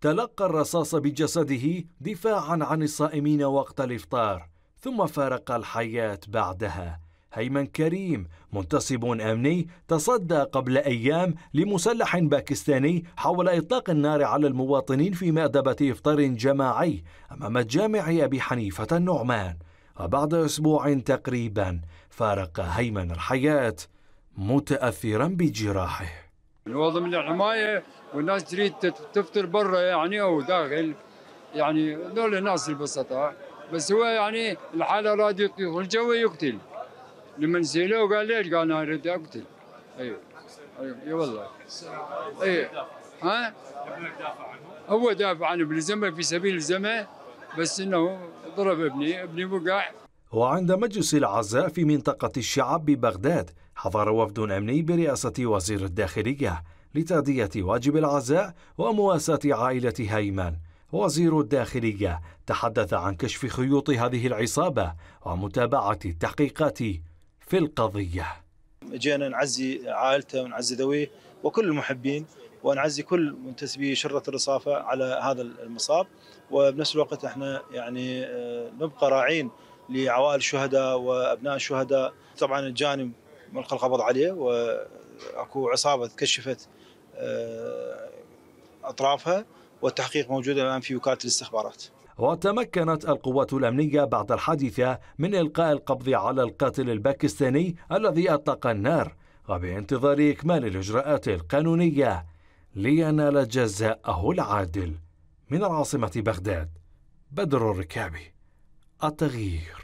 تلقى الرصاص بجسده دفاعا عن الصائمين وقت الافطار ثم فارق الحياه بعدها هيمن كريم منتصب امني تصدى قبل ايام لمسلح باكستاني حول اطلاق النار على المواطنين في مأدبة افطار جماعي امام جامع ابي حنيفه النعمان وبعد اسبوع تقريبا فارق هيمن الحياه متاثرا بجراحه الوضع من الحمايه والناس تريد تفطر برا يعني او داخل يعني دول الناس البسطاء بس هو يعني الحاله راد يطيق الجو يقتل لما سأله وقال ليش؟ قال انا اريد اقتل ايوه ايوه اي والله ايوه ها؟ هو دافع عنه بالزمه في سبيل الزمه بس انه ضرب ابني ابني وقع وعند مجلس العزاء في منطقة الشعب ببغداد حضر وفد أمني برئاسة وزير الداخلية لتأدية واجب العزاء ومواساة عائلة هيمن وزير الداخلية تحدث عن كشف خيوط هذه العصابة ومتابعة التحقيقات في القضية جينا نعزي عائلته ونعزي ذويه وكل المحبين ونعزي كل منتسبي شرة الرصافة على هذا المصاب وبنفس الوقت احنا يعني آه، نبقى راعين لعوائل الشهداء وابناء الشهداء طبعا الجانب ملقى القبض عليه واكو عصابه كشفت آه، اطرافها والتحقيق موجود الان في وكاله الاستخبارات وتمكنت القوات الأمنية بعد الحادثة من إلقاء القبض على القاتل الباكستاني الذي أطلق النار وبانتظار إكمال الإجراءات القانونية لينال جزاءه العادل من العاصمة بغداد بدر الركابي التغيير